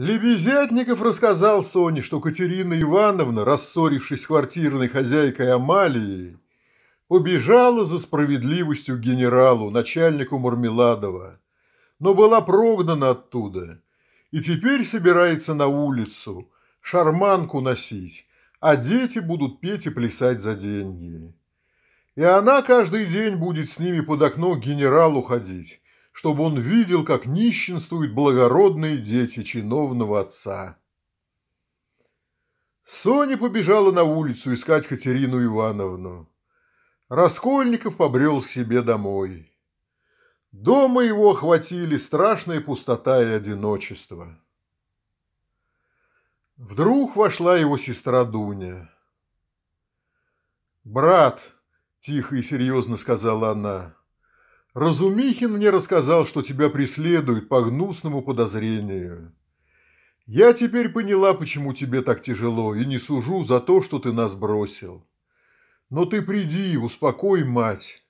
Лебезятников рассказал Соне, что Катерина Ивановна, рассорившись с квартирной хозяйкой Амалией, убежала за справедливостью к генералу, начальнику Мармеладова, но была прогнана оттуда и теперь собирается на улицу шарманку носить, а дети будут петь и плясать за деньги. И она каждый день будет с ними под окно к генералу ходить, чтобы он видел, как нищенствуют благородные дети чиновного отца. Соня побежала на улицу искать Катерину Ивановну. Раскольников побрел к себе домой. Дома его охватили страшная пустота и одиночество. Вдруг вошла его сестра Дуня. «Брат», – тихо и серьезно сказала она, – Разумихин мне рассказал, что тебя преследуют по гнусному подозрению. Я теперь поняла, почему тебе так тяжело, и не сужу за то, что ты нас бросил. Но ты приди, успокой мать».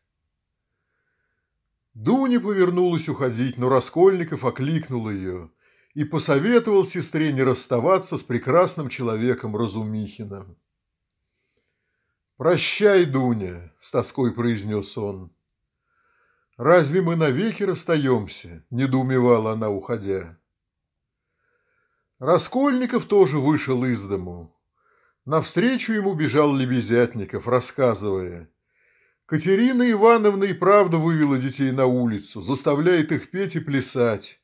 Дуня повернулась уходить, но Раскольников окликнул ее и посоветовал сестре не расставаться с прекрасным человеком Разумихиным. «Прощай, Дуня», – с тоской произнес он. Разве мы навеки расстаемся?» – недоумевала она, уходя. Раскольников тоже вышел из дому. Навстречу ему бежал Лебезятников, рассказывая. Катерина Ивановна и правда вывела детей на улицу, заставляет их петь и плясать,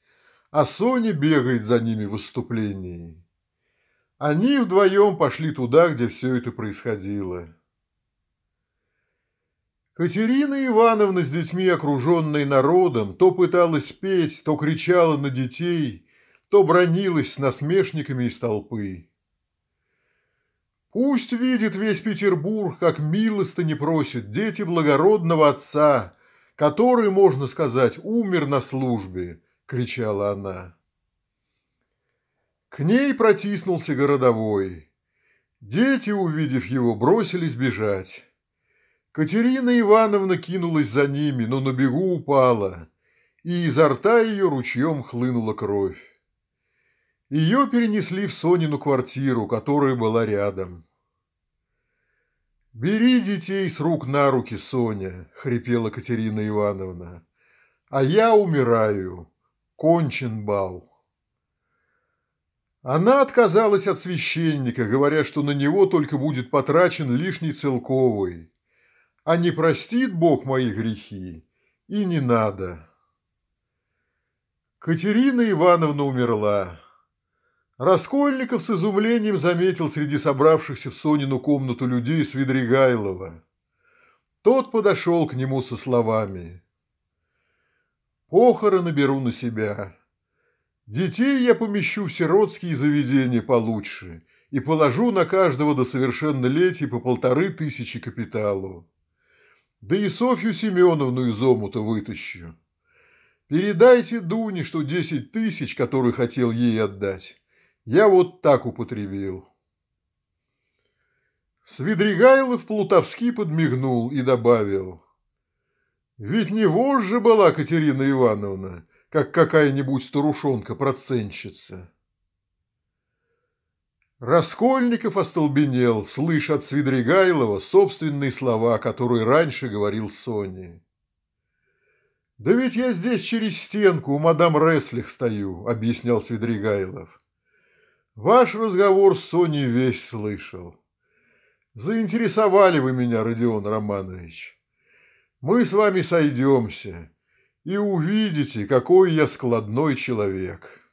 а Соня бегает за ними в выступлении. Они вдвоем пошли туда, где все это происходило. Катерина Ивановна с детьми, окруженной народом, то пыталась петь, то кричала на детей, то бронилась с насмешниками из толпы. Пусть видит весь Петербург, как милости не просит дети благородного отца, который, можно сказать, умер на службе, — кричала она. К ней протиснулся городовой. Дети, увидев его, бросились бежать. Катерина Ивановна кинулась за ними, но на бегу упала, и изо рта ее ручьем хлынула кровь. Ее перенесли в Сонину квартиру, которая была рядом. «Бери детей с рук на руки, Соня», — хрипела Катерина Ивановна. «А я умираю. Кончен бал». Она отказалась от священника, говоря, что на него только будет потрачен лишний целковый, а не простит Бог мои грехи, и не надо. Катерина Ивановна умерла. Раскольников с изумлением заметил среди собравшихся в Сонину комнату людей Свидригайлова. Тот подошел к нему со словами. «Похороны беру на себя. Детей я помещу в сиротские заведения получше и положу на каждого до совершеннолетия по полторы тысячи капиталу. Да и Софью Семеновну из омута вытащу. Передайте Дуне, что десять тысяч, которые хотел ей отдать, я вот так употребил. Свидригайлов плутовски подмигнул и добавил. Ведь не вож же была Катерина Ивановна, как какая-нибудь старушонка-проценщица. Раскольников остолбенел, слыша от Свидригайлова собственные слова, которые раньше говорил Соне. «Да ведь я здесь через стенку у мадам Реслих стою», — объяснял Свидригайлов. «Ваш разговор с Соней весь слышал. Заинтересовали вы меня, Родион Романович. Мы с вами сойдемся, и увидите, какой я складной человек».